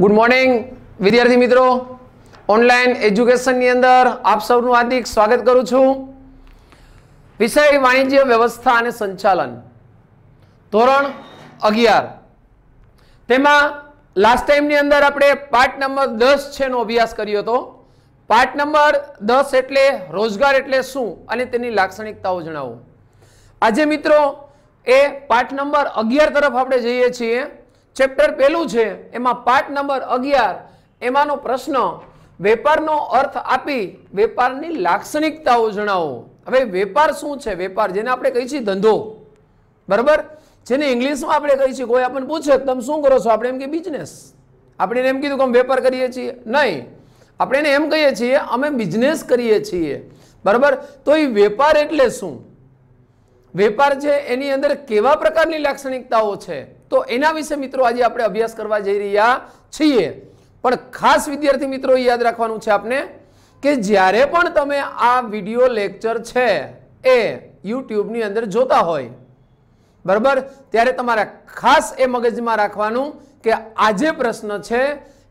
good morning વિદ્યાર્થી મિત્રો online એજ્યુકેશનની અંદર આપ સૌનું હાર્દિક સ્વાગત કરું છું વિષય વાણિજ્ય વ્યવસ્થા અને સંચાલન ધોરણ અગિયાર તેમાં લાસ્ટ ટાઈમની અંદર આપણે પાર્ટ નંબર દસ છેનો અભ્યાસ કર્યો હતો પાર્ટ નંબર દસ એટલે રોજગાર એટલે શું અને તેની લાક્ષણિકતાઓ જણાવો આજે મિત્રો એ પાઠ નંબર અગિયાર તરફ આપણે જઈએ છીએ ચેપ્ટર પહેલું છે એમાં પાર્ટ નંબર અગિયાર એમાંનો પ્રશ્ન વેપારનો અર્થ આપી વેપારની લાક્ષણિકતાઓ જણાવો હવે વેપાર શું છે વેપાર જેને આપણે કહીએ છીએ ધંધો બરાબર જેને ઇંગ્લિશમાં આપણે કહીએ છીએ કોઈ આપણને પૂછે તમે શું કરો છો આપણે એમ કે બિઝનેસ આપણે એમ કીધું કે અમે વેપાર કરીએ છીએ નહીં આપણે એને એમ કહીએ છીએ અમે બિઝનેસ કરીએ છીએ બરાબર તો એ વેપાર એટલે શું વેપાર છે એની અંદર કેવા પ્રકારની લાક્ષણિકતાઓ છે તો એના વિશે મિત્રો આજે આપણે અભ્યાસ કરવા જઈ રહ્યા છીએ પણ ખાસ વિદ્યાર્થી મિત્રો યાદ રાખવાનું છે આપને કે જ્યારે પણ તમે આ વિડીયો લેક્ચર છે એ યુટ્યુબની અંદર જોતા હોય બરાબર ત્યારે તમારે ખાસ એ મગજમાં રાખવાનું કે આજે પ્રશ્ન છે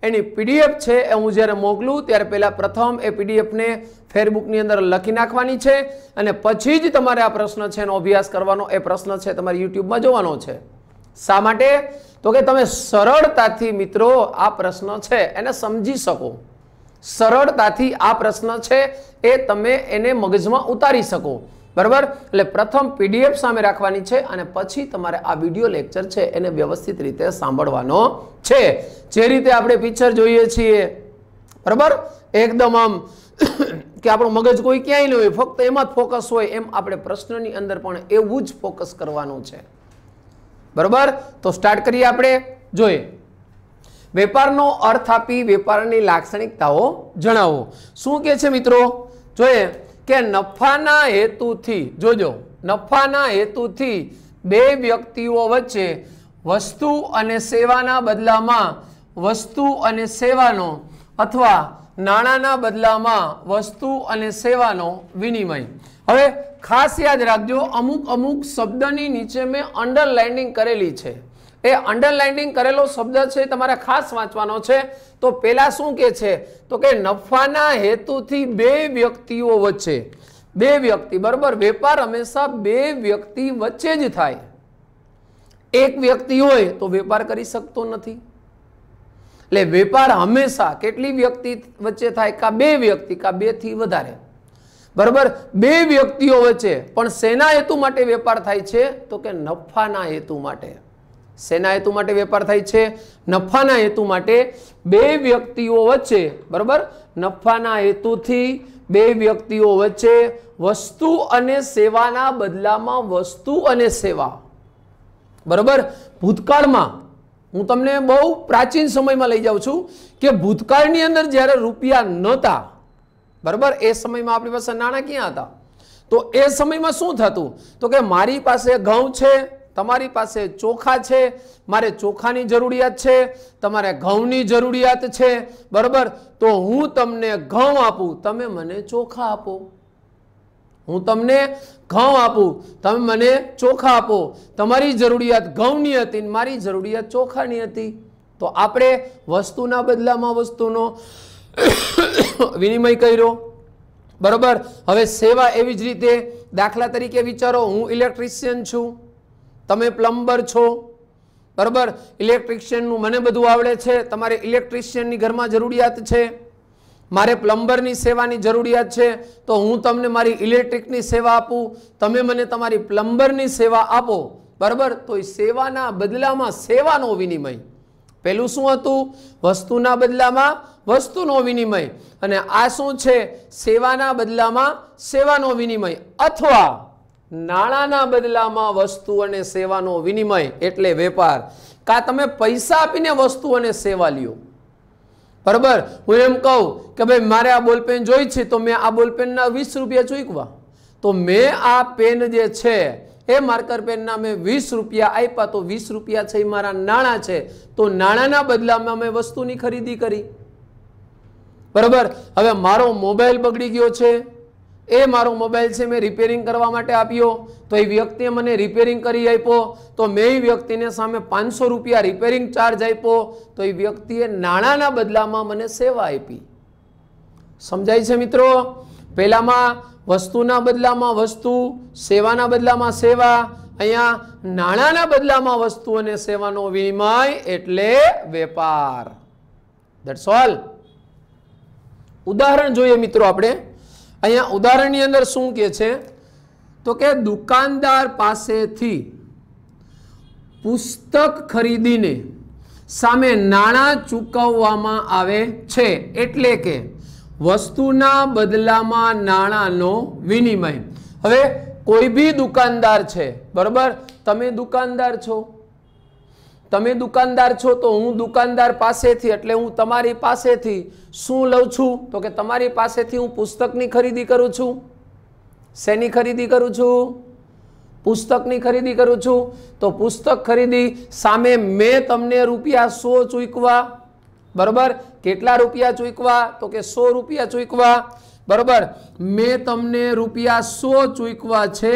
એની પીડીએફ છે એ હું જ્યારે મોકલું ત્યારે પહેલાં પ્રથમ એ પીડીએફને ફેરબુકની અંદર લખી નાખવાની છે અને પછી જ તમારે આ પ્રશ્ન છે એનો અભ્યાસ કરવાનો એ પ્રશ્ન છે તમારે યુટ્યુબમાં જોવાનો છે શા માટે તો કે તમે સરળતાથી મિત્રો આ પ્રશ્ન છે એને સમજી શકો સરળતાથી આ પ્રશ્ન છે એ તમે એને મગજમાં ઉતારી શકો બરાબર એટલે પ્રથમ પીડીએફ સામે રાખવાની છે અને પછી તમારે આ વિડીયો લેક્ચર છે એને વ્યવસ્થિત રીતે સાંભળવાનો છે જે રીતે આપણે પિક્ચર જોઈએ છીએ બરાબર એકદમ આમ કે આપણું મગજ કોઈ ક્યાંય ન હોય ફક્ત એમાં જ ફોકસ હોય એમ આપણે પ્રશ્નની અંદર પણ એવું જ ફોકસ કરવાનું છે બરોબર તો સ્ટાર્ટ કરીએ આપણે જોઈએ વેપારનો અર્થ આપી વેપારની લાક્ષણિકતાઓ જણાવો શું કહે છે મિત્રો જોઈએ કે નફાના હેતુથી જોજો નફાના હેતુથી બે વ્યક્તિઓ વચ્ચે વસ્તુ અને સેવાના બદલામાં વસ્તુ અને સેવાનો અથવા નાણાંના બદલામાં વસ્તુ અને સેવાનો વિનિમય હવે ખાસ યાદ રાખજો અમુક અમુક શબ્દની નીચે મેં અંડરલાઇનિંગ કરેલી છે એ અંડરલાઇનિંગ કરેલો શબ્દ છે તમારે ખાસ વાંચવાનો છે તો પહેલાં શું કે છે તો કે નફાના હેતુથી બે વ્યક્તિઓ વચ્ચે બે વ્યક્તિ બરાબર વેપાર હંમેશા બે વ્યક્તિ વચ્ચે જ થાય એક વ્યક્તિ હોય તો વેપાર કરી શકતો નથી એટલે વેપાર હંમેશા કેટલી વ્યક્તિ વચ્ચે થાય કાં બે વ્યક્તિ કાં બેથી વધારે બરાબર બે વ્યક્તિઓ વચ્ચે પણ સેના હેતુ માટે વેપાર થાય છે તો કે નફાના હેતુ માટે સેના હેતુ માટે વેપાર થાય છે નફાના હેતુ માટે બે વ્યક્તિઓ વચ્ચે બરાબર નફાના હેતુથી બે વ્યક્તિઓ વચ્ચે વસ્તુ અને સેવાના બદલામાં વસ્તુ અને સેવા બરાબર ભૂતકાળમાં હું તમને બહુ પ્રાચીન સમયમાં લઈ જાઉં છું કે ભૂતકાળની અંદર જ્યારે રૂપિયા નહોતા બરાબર એ સમયમાં આપણી પાસે નાણાં ક્યાં હતા તો એ સમયમાં શું થતું તો કે મારી પાસે ઘઉં છે તમારી પાસે ચોખા છે મારે ચોખાની જરૂરિયાત છે તમારે ઘઉંની જરૂરિયાત છે બરાબર તો હું તમને ઘઉં આપું તમે મને ચોખા આપો હું તમને ઘઉં આપું તમે મને ચોખા આપો તમારી જરૂરિયાત ઘઉંની હતી મારી જરૂરિયાત ચોખાની હતી તો આપણે વસ્તુના બદલામાં વસ્તુનો વિનિમય કર્યો બરાબર હવે સેવા એવી જ રીતે દાખલા તરીકે વિચારો હું ઇલેક્ટ્રિશિયન છું તમે પ્લમ્બર છો બરાબર ઇલેક્ટ્રિશિયનનું મને બધું આવડે છે તમારે ઇલેક્ટ્રિશિયનની ઘરમાં જરૂરિયાત છે મારે પ્લમ્બરની સેવાની જરૂરિયાત છે તો હું તમને મારી ઇલેક્ટ્રિકની સેવા આપું તમે મને તમારી પ્લમ્બરની સેવા આપો બરાબર તો એ સેવાના બદલામાં સેવાનો વિનિમય પહેલું શું હતું વસ્તુના બદલામાં વસ્તુનો વિનિમય અને આ શું છે સેવાના બદલામાં સેવાનો વિનિમય અથવા નાણાંના બદલામાં વસ્તુ અને સેવાનો વિનિમય એટલે વેપાર કાં તમે પૈસા આપીને વસ્તુ અને સેવા લ્યો બરાબર હું એમ કહું કે ભાઈ મારે આ બોલપેન જોઈ છે તો મેં આ બોલપેનના વીસ રૂપિયા ચૂકવા તો મેં આ પેન જે છે એ માર્કર પેનના મેં વીસ રૂપિયા આપ્યા તો વીસ રૂપિયા છે મારા નાણાં છે તો નાણાંના બદલામાં મેં વસ્તુની ખરીદી કરી બરાબર હવે મારો મોબાઈલ બગડી ગયો છે એ મારો મોબાઈલ છે મેં રિપેરિંગ કરવા માટે આપ્યો તો એ વ્યક્તિએ મને રિપેરિંગ કરી આપ્યો તો મેં એ વ્યક્તિને સામે પાંચસો રૂપિયા રિપેરિંગ ચાર્જ આપ્યો તો એ વ્યક્તિએ નાણાંના બદલામાં મને સેવા આપી સમજાય છે મિત્રો પહેલામાં વસ્તુના બદલામાં વસ્તુ સેવાના બદલામાં સેવા અહીંયા નાણાંના બદલામાં વસ્તુ અને સેવાનો વિનિમય એટલે વેપાર ધેટ્સ ઓલ ઉદાહરણ જોઈએ મિત્રો આપણે અહીંયા ઉદાહરણની અંદર શું કહે છે તો કે દુકાનદાર પાસેથી પુસ્તક ખરીદીને સામે નાણાં ચૂકવવામાં આવે છે એટલે કે વસ્તુના બદલામાં નાણાંનો વિનિમય હવે કોઈ બી દુકાનદાર છે બરાબર તમે દુકાનદાર છો તમે દુકાનદાર છો તો હું દુકાનદાર પાસેથી એટલે હું તમારી પાસેથી શું લઉં છું તો કે તમારી પાસેથી હું પુસ્તકની ખરીદી કરું છું શેની ખરીદી કરું છું પુસ્તકની ખરીદી કરું છું તો પુસ્તક ખરીદી સામે મેં તમને રૂપિયા સો ચૂકવા બરાબર કેટલા રૂપિયા ચૂકવા તો કે સો રૂપિયા ચૂકવા બરોબર મેં તમને રૂપિયા સો ચૂકવા છે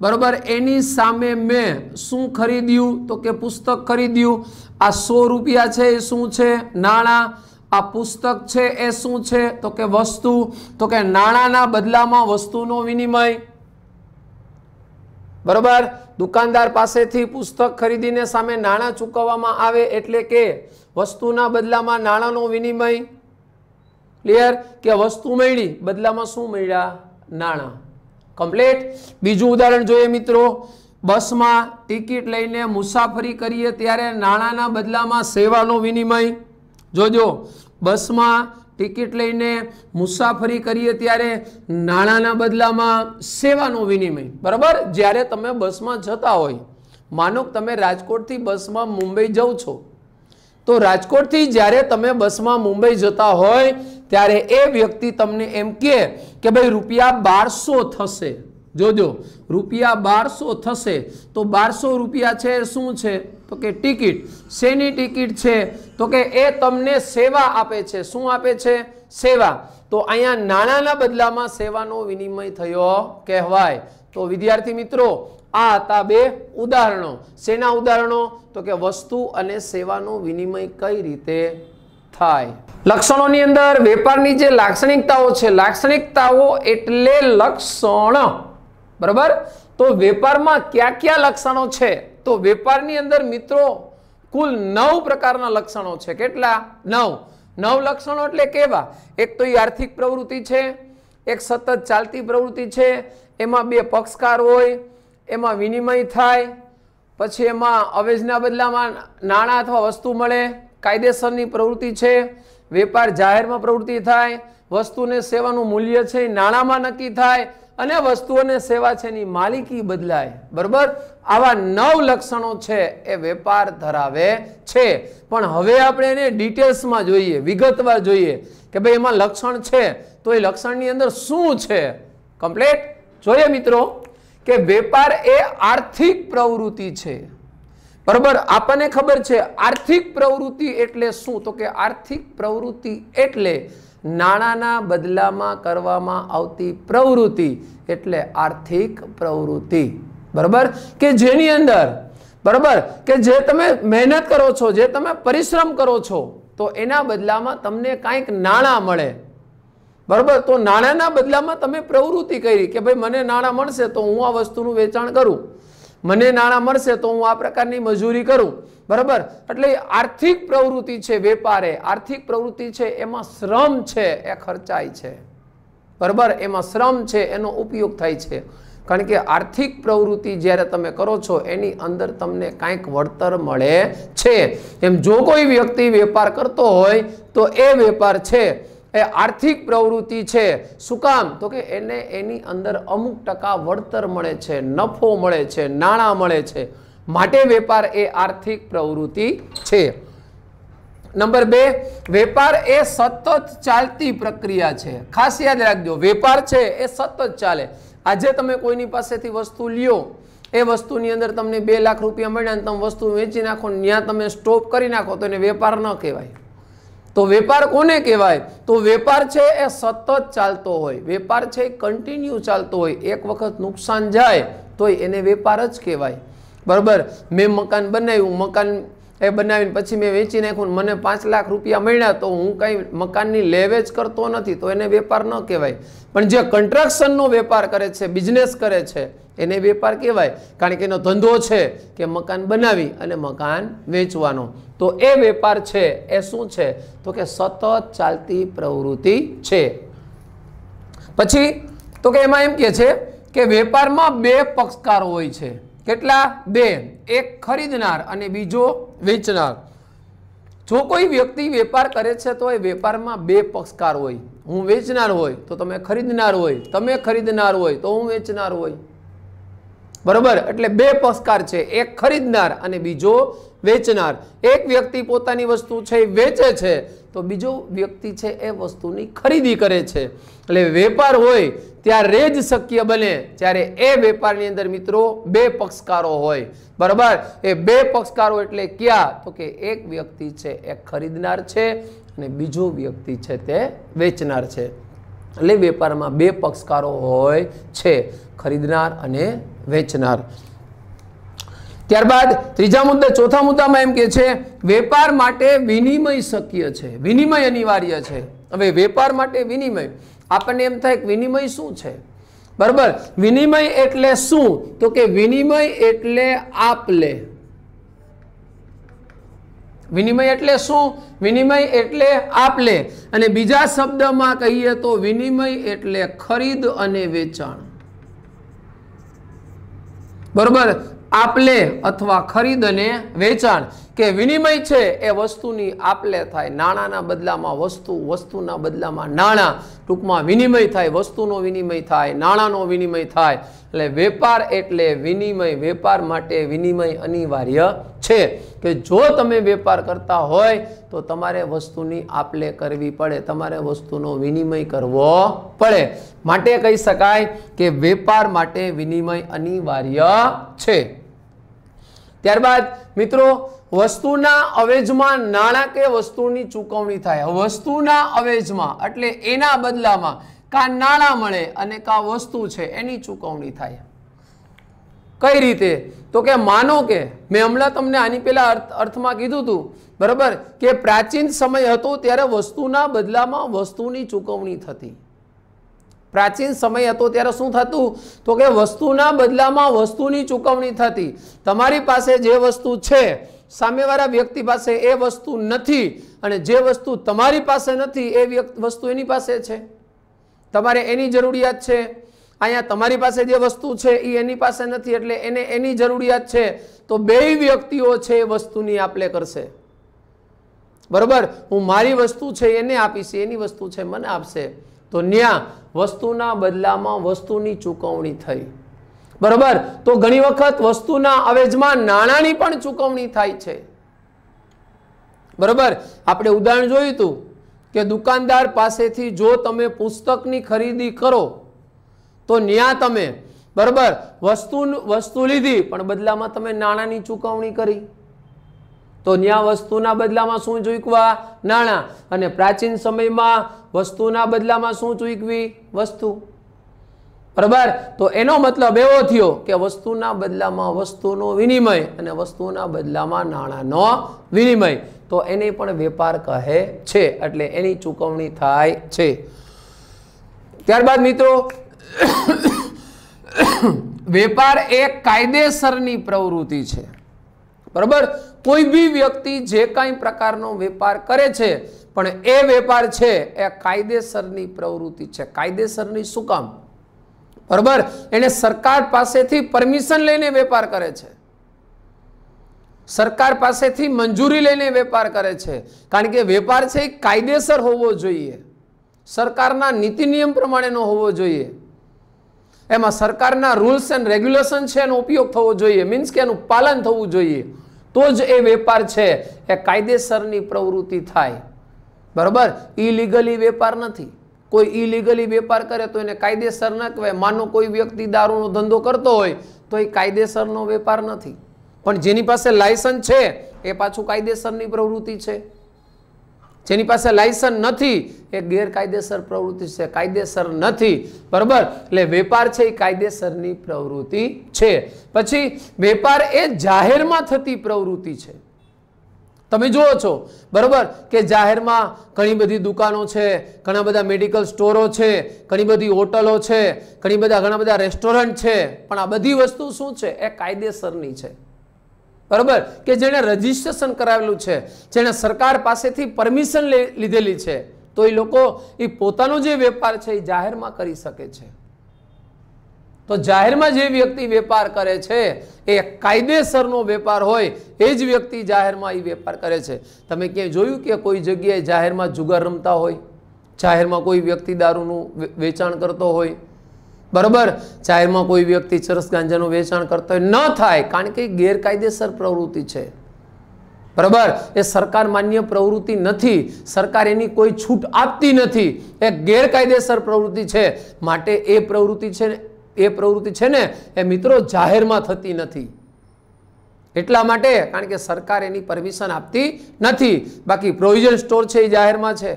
બરોબર એની સામે મેં શું ખરીદ્યું તો કે પુસ્તક ખરીદ્યું આ સો રૂપિયા છે એ શું છે નાણાં આ પુસ્તક છે એ શું છે તો કે વસ્તુ તો કે નાણાંના બદલામાં વસ્તુનો વિનિમય બરોબર દુકાનદાર પાસેથી પુસ્તક ખરીદીને સામે નાણાં ચૂકવવામાં આવે એટલે કે વસ્તુના બદલામાં નાણાંનો વિનિમય ક્લિયર કે વસ્તુ મળી બદલામાં શું મળ્યા નાણાં કમ્પ્લીટ બીજું ઉદાહરણ જોઈએ મિત્રો બસમાં ટિકિટ લઈને મુસાફરી કરીએ ત્યારે નાણાંના બદલામાં સેવાનો વિનિમય જોજો બસમાં ટિકિટ લઈને મુસાફરી કરીએ ત્યારે નાણાંના બદલામાં સેવાનો વિનિમય બરાબર જ્યારે તમે બસમાં જતા હોય માનો તમે રાજકોટથી બસમાં મુંબઈ જાઓ છો તો રાજકોટથી જ્યારે તમે બસમાં મુંબઈ જતા હોય ત્યારે એ વ્યક્તિ તમને એમ કહે કે ભાઈ રૂપિયા બારસો થશે જોજો રૂપિયા બારસો થશે તો બારસો રૂપિયા છે શું છે તો કે ટિકિટ શેની ટિકિટ છે તો કે એ તમને સેવા આપે છે શું આપે છે સેવા તો અહીંયા નાણાંના બદલામાં સેવાનો વિનિમય થયો કહેવાય તો વિદ્યાર્થી મિત્રો આ હતા બે ઉદાહરણો શેના ઉદાહરણો તો કે વસ્તુ અને સેવાનો વિનિમય કઈ રીતે થાય લક્ષણોની અંદર વેપારની જે લાક્ષણિકતાઓ છે લાક્ષણિકતાઓ એટલે લક્ષણ બરાબર તો વેપારમાં કયા ક્યાં લક્ષણો છે તો વેપારની અંદર મિત્રો કુલ નવ પ્રકારના લક્ષણો છે કેટલા નવ નવ લક્ષણો એટલે કેવા એક તો એ આર્થિક પ્રવૃત્તિ છે એક સતત ચાલતી પ્રવૃત્તિ છે એમાં બે પક્ષકાર હોય એમાં વિનિમય થાય પછી એમાં અવેજના બદલામાં નાણાં અથવા વસ્તુ મળે કાયદેસરની પ્રવૃત્તિ છે વેપાર જાહેરમાં પ્રવૃત્તિ થાય વસ્તુને સેવાનું મૂલ્ય છે નાણાંમાં નક્કી થાય અને વસ્તુઓ અને સેવા છે એની માલિકી બદલાય બરાબર આવા નવ લક્ષણો છે એ વેપાર ધરાવે છે પણ હવે આપણે એને ડિટેલ્સમાં જોઈએ વિગતવાર જોઈએ કે ભાઈ એમાં લક્ષણ છે તો એ લક્ષણની અંદર શું છે કમ્પ્લીટ જોઈએ મિત્રો કે વેપાર એ આર્થિક પ્રવૃત્તિ છે બરાબર આપણને ખબર છે આર્થિક પ્રવૃત્તિ એટલે શું તો કે આર્થિક પ્રવૃત્તિ એટલે નાણાંના બદલામાં કરવામાં આવતી પ્રવૃત્તિ એટલે આર્થિક પ્રવૃત્તિ બરાબર કે જેની અંદર બરાબર કે જે તમે મહેનત કરો છો જે તમે પરિશ્રમ કરો છો તો એના બદલામાં તમને કાંઈક નાણાં મળે બરાબર તો નાણાંના બદલામાં તમે પ્રવૃત્તિ કરી કે ભાઈ મને નાણાં મળશે તો હું આ વસ્તુનું વેચાણ કરું મને નાણાં મળશે તો હું આ પ્રકારની મજૂરી કરું બરાબર એટલે આર્થિક પ્રવૃત્તિ છે વેપારે આર્થિક પ્રવૃત્તિ છે એમાં શ્રમ છે એ ખર્ચાય છે બરાબર એમાં શ્રમ છે એનો ઉપયોગ થાય છે કારણ કે આર્થિક પ્રવૃત્તિ જ્યારે તમે કરો છો એની અંદર તમને કાંઈક વળતર મળે છે એમ જો કોઈ વ્યક્તિ વેપાર કરતો હોય તો એ વેપાર છે એ આર્થિક પ્રવૃત્તિ છે શું કામ તો કે એને એની અંદર અમુક ટકા વળતર મળે છે નફો મળે છે નાણાં મળે છે માટે વેપાર એ આર્થિક પ્રવૃત્તિ છે નંબર બે વેપાર એ સતત ચાલતી પ્રક્રિયા છે ખાસ યાદ રાખજો વેપાર છે એ સતત ચાલે આજે તમે કોઈની પાસેથી વસ્તુ લ્યો એ વસ્તુની અંદર તમને બે લાખ રૂપિયા મળ્યા અને તમે વસ્તુ વેચી નાખો ત્યાં તમે સ્ટોપ કરી નાખો તો એને વેપાર ન કહેવાય તો વેપાર કોને કહેવાય તો વેપાર છે એ સતત ચાલતો હોય વેપાર છે એ કન્ટિન્યુ ચાલતો હોય એક વખત નુકસાન જાય તો એને વેપાર જ કહેવાય બરાબર મેં મકાન બનાવ્યું મકાન એ બનાવીને પછી મેં વેચી નાખ્યું મને પાંચ લાખ રૂપિયા મળ્યા તો હું કંઈ મકાનની લેવેજ કરતો નથી તો એને વેપાર ન કહેવાય પણ જે કન્સ્ટ્રક્શનનો વેપાર કરે છે બિઝનેસ કરે છે એને વેપાર કહેવાય કારણ કે એનો ધંધો છે કે મકાન બનાવી અને મકાન વેચવાનો તો એ વેપાર છે એ શું છે તો કે સતત ચાલતી પ્રવૃત્તિ છે પછી તો કે એમાં એમ કે છે કે વેપારમાં બે પક્ષકાર હોય છે કેટલા બે એક ખરીદનાર અને બીજો વેચનાર જો કોઈ વ્યક્તિ વેપાર કરે છે તો એ વેપારમાં બે પક્ષકાર હોય હું વેચનાર હોય તો તમે ખરીદનાર હોય તમે ખરીદનાર હોય તો હું વેચનાર હોય બરોબર એટલે બે પક્ષકાર છે એક ખરીદનાર અને બીજો વેચનાર એક વ્યક્તિ પોતાની વસ્તુ છે વેચે છે તો બીજો વ્યક્તિ છે એ વસ્તુની ખરીદી કરે છે એટલે વેપાર હોય ત્યારે જ શક્ય બને જ્યારે એ વેપારની અંદર મિત્રો બે પક્ષકારો હોય બરાબર એ બે પક્ષકારો એટલે ક્યાં તો કે એક વ્યક્તિ છે એ ખરીદનાર છે અને બીજો વ્યક્તિ છે તે વેચનાર છે એટલે વેપારમાં બે પક્ષકારો હોય છે ખરીદનાર અને વેચનાર ત્યારબાદ ત્રીજા મુદ્દા ચોથા મુદ્દામાં એમ કે છે વેપાર માટે વિનિમય શક્ય છે વિનિમય અનિવાર્ય છે હવે વેપાર માટે વિનિમય આપણને એમ થાય કે વિનિમય શું છે બરાબર વિનિમય એટલે શું તો કે વિનિમય એટલે આપ લે વિનિમય એટલે શું વિનિમય એટલે આપ લે અને બીજા શબ્દમાં કહીએ તો વિનિમય એટલે ખરીદ અને વેચાણ બરોબર આપલે અથવા ખરીદ અને વેચાણ કે વિનિમય છે એ વસ્તુની આપલે થાય નાણાંના બદલામાં વસ્તુ વસ્તુના બદલામાં નાણાં ટૂંકમાં વિનિમય થાય વસ્તુનો વિનિમય થાય નાણાંનો વિનિમય થાય એટલે વેપાર એટલે વિનિમય વેપાર માટે વિનિમય અનિવાર્ય છે કે જો તમે વેપાર કરતા હોય તો તમારે વસ્તુની આપલે કરવી પડે તમારે વસ્તુનો વિનિમય કરવો પડે માટે કહી શકાય કે વેપાર માટે વિનિમય અનિવાર્ય છે ત્યારબાદ મિત્રો વસ્તુના અવેજમાં નાણાકીય વસ્તુની ચૂકવણી થાય વસ્તુના અવેજમાં એટલે એના બદલામાં કાં નાણાં મળે અને કાં વસ્તુ છે એની ચુકવણી થાય કઈ રીતે તો કે માનો કે મેં હમણાં તમને આની પહેલા અર્થમાં કીધું હતું બરાબર કે પ્રાચીન સમય હતો ત્યારે વસ્તુના બદલામાં વસ્તુની ચૂકવણી થતી પ્રાચીન સમય હતો ત્યારે શું થતું તો કે વસ્તુના બદલામાં વસ્તુની ચૂકવણી થતી તમારી પાસે જે વસ્તુ છે સામેવાળા વ્યક્તિ પાસે એ વસ્તુ નથી અને જે વસ્તુ તમારી પાસે નથી એ વસ્તુ એની પાસે છે તમારે એની જરૂરિયાત છે અહીંયા તમારી પાસે જે વસ્તુ છે એ એની પાસે નથી એટલે એને એની જરૂરિયાત છે તો બે વ્યક્તિઓ છે એ વસ્તુની આપલે કરશે બરોબર હું મારી વસ્તુ છે એને આપીશ એની વસ્તુ છે મને આપશે તો ત્યાં વસ્તુના બદલામાં વસ્તુની ચુકવણી થઈ બરાબર તો ઘણી વખત વસ્તુના અવેજમાં નાણાંની પણ ચૂકવણી થાય છે બરાબર આપણે ઉદાહરણ જોયું હતું કે દુકાનદાર પાસેથી જો તમે પુસ્તકની ખરીદી કરો તો ત્યાં તમે બરાબર વસ્તુ વસ્તુ લીધી પણ બદલામાં તમે નાણાંની ચૂકવણી કરી તો ત્યાં વસ્તુના બદલામાં શું ચૂકવા નાણાં અને પ્રાચીન સમયમાં વસ્તુના બદલામાં શું ચૂકવી વસ્તુ બરાબર તો એનો મતલબ એવો થયો કે વસ્તુના બદલામાં વસ્તુનો વિનિમય અને વસ્તુના બદલામાં નાણાંનો વિનિમય તો એને પણ વેપાર કહે છે એટલે એની ચૂકવણી થાય છે ત્યારબાદ મિત્રો વેપાર એ કાયદેસરની પ્રવૃત્તિ છે બરાબર કોઈ બી વ્યક્તિ જે કાંઈ પ્રકારનો વેપાર કરે છે પણ એ વેપાર છે એ કાયદેસરની પ્રવૃત્તિ છે કાયદેસરની શું કામ બરોબર એને સરકાર પાસેથી પરમિશન લઈને વેપાર કરે છે સરકાર પાસેથી મંજૂરી લઈને વેપાર કરે છે કારણ કે વેપાર છે એ કાયદેસર હોવો જોઈએ સરકારના નીતિ નિયમ પ્રમાણેનો હોવો જોઈએ એમાં સરકારના રૂલ્સ એન્ડ રેગ્યુલેશન છે એનો ઉપયોગ થવો જોઈએ મીન્સ કે એનું પાલન થવું જોઈએ તો જ એ વેપાર છે એ કાયદેસરની પ્રવૃત્તિ થાય બરાબર ઇલીગલી વેપાર નથી કોઈ ઇલીગલી વેપાર કરે તો એને કાયદેસર ન કહેવાય માનો કોઈ વ્યક્તિ દારૂનો ધંધો કરતો હોય તો એ કાયદેસરનો વેપાર નથી પણ જેની પાસે લાયસન્સ છે એ પાછું કાયદેસરની પ્રવૃત્તિ છે જેની પાસે લાયસન્સ નથી એ ગેરકાયદેસર પ્રવૃત્તિ છે કાયદેસર નથી બરાબર એટલે વેપાર છે એ કાયદેસરની પ્રવૃત્તિ છે પછી વેપાર એ જાહેરમાં થતી પ્રવૃત્તિ છે તમે જુઓ છો બરાબર કે જાહેરમાં ઘણી બધી દુકાનો છે ઘણા બધા મેડિકલ સ્ટોરો છે ઘણી બધી હોટલો છે ઘણી બધા ઘણા બધા રેસ્ટોરન્ટ છે પણ આ બધી વસ્તુ શું છે એ કાયદેસરની છે બરાબર કે જેણે રજીસ્ટ્રેશન કરાવેલું છે જેણે સરકાર પાસેથી પરમિશન લીધેલી છે તો એ લોકો એ પોતાનો જે વેપાર છે એ જાહેરમાં કરી શકે છે તો જાહેરમાં જે વ્યક્તિ વેપાર કરે છે એ કાયદેસરનો વેપાર હોય એ જ વ્યક્તિ જાહેરમાં એ વેપાર કરે છે તમે ક્યાંય જોયું કે કોઈ જગ્યાએ જાહેરમાં જુગાર રમતા હોય જાહેરમાં કોઈ વ્યક્તિ દારૂનું વેચાણ કરતો હોય બરોબર જાહેરમાં કોઈ વ્યક્તિ ચરસ ગાંજાનું વેચાણ કરતો હોય ન થાય કારણ કે ગેરકાયદેસર પ્રવૃત્તિ છે બરાબર એ સરકાર માન્ય પ્રવૃત્તિ નથી સરકાર એની કોઈ છૂટ આપતી નથી એ ગેરકાયદેસર પ્રવૃત્તિ છે માટે એ પ્રવૃત્તિ છે એ પ્રવૃત્તિ છે ને એ મિત્રો જાહેરમાં થતી નથી એટલા માટે કારણ કે સરકાર એની પરમિશન આપતી નથી બાકી પ્રોવિઝન સ્ટોર છે એ જાહેરમાં છે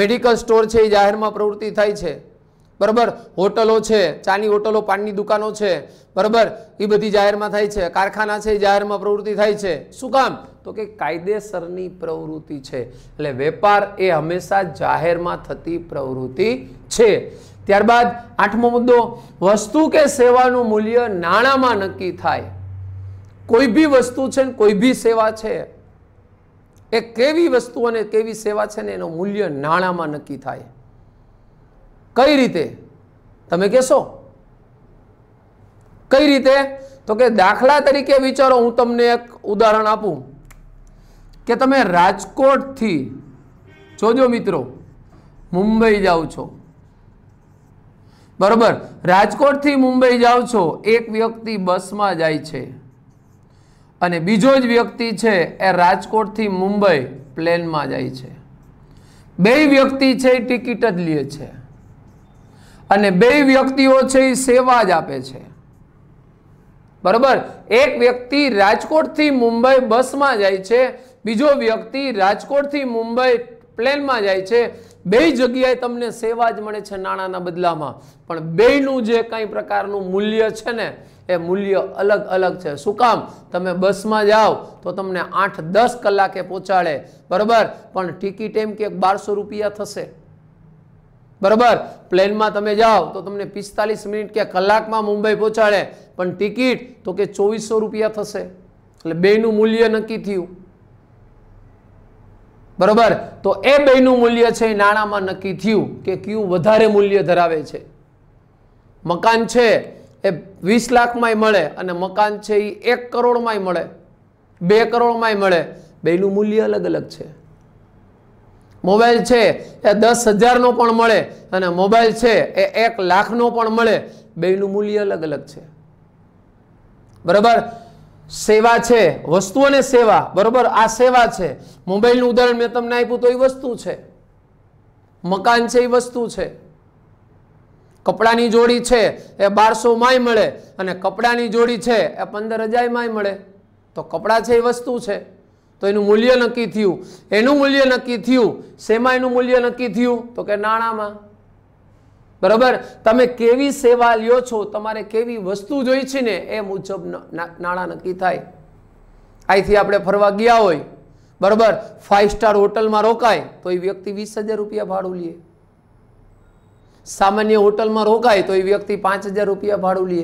મેડિકલ સ્ટોર છે એ જાહેરમાં પ્રવૃત્તિ થાય છે બરાબર હોટલો છે ચાની હોટલો પાનની દુકાનો છે બરાબર એ બધી જાહેરમાં થાય છે કારખાના છે એ જાહેરમાં પ્રવૃત્તિ થાય છે શું કામ તો કે કાયદેસરની પ્રવૃત્તિ છે એટલે વેપાર એ હંમેશા જાહેરમાં થતી પ્રવૃત્તિ છે ત્યારબાદ આઠમો મુદ્દો વસ્તુ કે સેવાનું મૂલ્ય નાણાંમાં નક્કી થાય કોઈ બી વસ્તુ છે ને કોઈ બી સેવા છે એ કેવી વસ્તુ અને કેવી સેવા છે ને એનું મૂલ્ય નાણામાં નક્કી થાય કઈ રીતે તમે કહેશો કઈ રીતે તો કે દાખલા તરીકે વિચારો હું તમને એક ઉદાહરણ આપું કે તમે રાજકોટથી જોજો મિત્રો મુંબઈ જાઓ છો બરોબર રાજકોટથી મુંબઈ જાઓ છો એક વ્યક્તિ બસમાં જાય છે અને બીજો જ વ્યક્તિ છે એ રાજકોટથી મુંબઈ પ્લેનમાં જાય છે બે વ્યક્તિ છે એ ટિકિટ જ લે છે અને બે વ્યક્તિઓ છે એ સેવા જ આપે છે બરાબર એક વ્યક્તિ રાજકોટથી મુંબઈ બસમાં જાય છે બીજો વ્યક્તિ રાજકોટથી મુંબઈ પ્લેનમાં જાય છે બે જગ્યાએ તમને સેવા જ મળે છે નાણાંના બદલામાં પણ બેયનું જે કંઈ પ્રકારનું મૂલ્ય છે ને એ મૂલ્ય અલગ અલગ છે શું કામ તમે બસમાં જાઓ તો તમને આઠ દસ કલાકે પહોંચાડે બરાબર પણ ટિકિટ એમ કે બારસો રૂપિયા થશે બરાબર પ્લેનમાં તમે જાઓ તો તમને પિસ્તાલીસ મિનિટ કે કલાકમાં મુંબઈ પહોંચાડે પણ ટિકિટ તો કે ચોવીસો રૂપિયા થશે એટલે બેનું મૂલ્ય નક્કી થયું બરાબર તો એ બેનું મૂલ્ય છે એ નાણાંમાં નક્કી થયું કે કયું વધારે મૂલ્ય ધરાવે છે મકાન છે એ વીસ લાખમાંય મળે અને મકાન છે એ એક કરોડમાંય મળે બે કરોડમાંય મળે બેનું મૂલ્ય અલગ અલગ છે મોબાઈલ છે એ દસ હજારનો પણ મળે અને મોબાઈલ છે એ એક લાખનો પણ મળે બેનું મૂલ્ય અલગ અલગ છે બરાબર સેવા છે વસ્તુ અને સેવા બરાબર આ સેવા છે મોબાઈલનું ઉદાહરણ મેં તમને આપ્યું તો એ વસ્તુ છે મકાન છે એ વસ્તુ છે કપડાની જોડી છે એ બારસોમાંય મળે અને કપડાની જોડી છે એ પંદર હજારમાંય મળે તો કપડાં છે એ વસ્તુ છે તો એનું મૂલ્ય નક્કી થયું એનું મૂલ્ય નક્કી થયું શેમાં એનું મૂલ્ય નક્કી થયું તો કે નાણાંમાં બરાબર તમે કેવી સેવા લ્યો છો તમારે કેવી વસ્તુ જોઈ છે ને એ મુજબ નાણાં નક્કી થાય અહીંથી આપણે ફરવા ગયા હોય બરાબર ફાઇવ સ્ટાર હોટલમાં રોકાય તો એ વ્યક્તિ વીસ હજાર રૂપિયા ભાડું લે સામાન્ય હોટલમાં રોકાય તો એ વ્યક્તિ પાંચ હજાર રૂપિયા ભાડું લે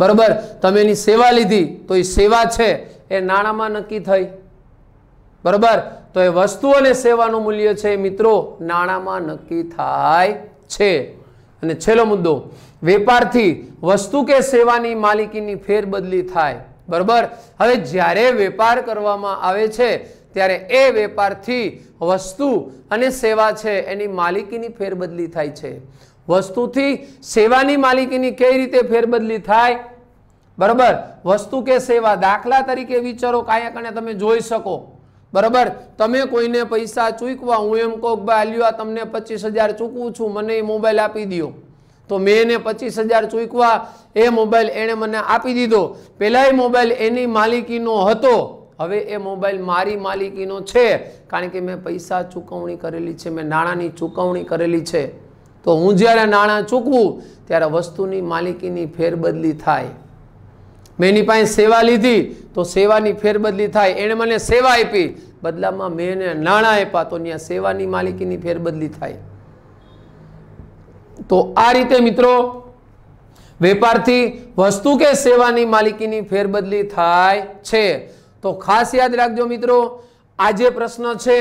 બરાબર તમે એની સેવા લીધી તો એ સેવા છે એ નાણામાં નક્કી થઈ બરાબર તો એ વસ્તુ અને સેવાનું મૂલ્ય છે મિત્રો નાણાંમાં નક્કી થાય છે અને છેલ્લો મુદ્દો વેપારથી વસ્તુ કે સેવાની માલિકીની ફેરબદલી થાય બરાબર હવે જ્યારે વેપાર કરવામાં આવે છે ત્યારે એ વેપારથી વસ્તુ અને સેવા છે એની માલિકીની ફેરબદલી થાય છે વસ્તુથી સેવાની માલિકીની કઈ રીતે ફેરબદલી થાય બરોબર વસ્તુ કે સેવા દાખલા તરીકે વિચારો કાંઈ કણે તમે જોઈ શકો બરાબર તમે કોઈને પૈસા ચૂકવા હું એમ કહું ભાઈ આલ્યો તમને પચીસ હજાર ચૂકવું છું મને એ મોબાઈલ આપી દો તો મેં એને પચીસ હજાર ચૂકવા એ મોબાઈલ એણે મને આપી દીધો પહેલાં એ મોબાઈલ એની માલિકીનો હતો હવે એ મોબાઈલ મારી માલિકીનો છે કારણ કે મેં પૈસા ચૂકવણી કરેલી છે મેં નાણાંની ચૂકવણી કરેલી છે તો હું જ્યારે નાણાં ચૂકવું ત્યારે વસ્તુની માલિકીની ફેરબદલી થાય મેં એની પાસે સેવા લીધી તો સેવાની ફેરબદલી થાય એણે મને સેવા આપી બદલામાં મેં એને નાણાં આપ્યા તો ત્યાં સેવાની માલિકીની ફેરબદલી થાય તો આ રીતે મિત્રો વેપારથી વસ્તુ કે સેવાની માલિકીની ફેરબદલી થાય છે તો ખાસ યાદ રાખજો મિત્રો આ જે પ્રશ્ન છે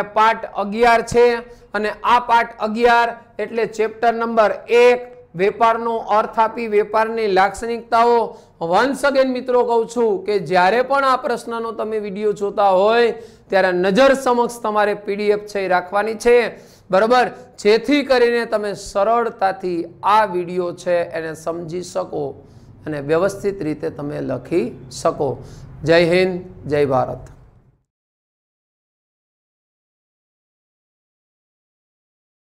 એ પાઠ અગિયાર છે અને આ પાઠ અગિયાર એટલે ચેપ્ટર નંબર એક વેપારનો અર્થ આપી વેપારની લાક્ષણિકતાઓ વન્સ અગેન મિત્રો કહું છું કે જ્યારે પણ આ પ્રશ્નનો તમે વિડીયો જોતા હોય ત્યારે નજર સમક્ષ તમારે પીડીએફ છે રાખવાની છે બરાબર જેથી કરીને તમે સરળતાથી આ વિડીયો છે એને સમજી શકો અને વ્યવસ્થિત રીતે તમે લખી શકો જય હિન્દ જય ભારત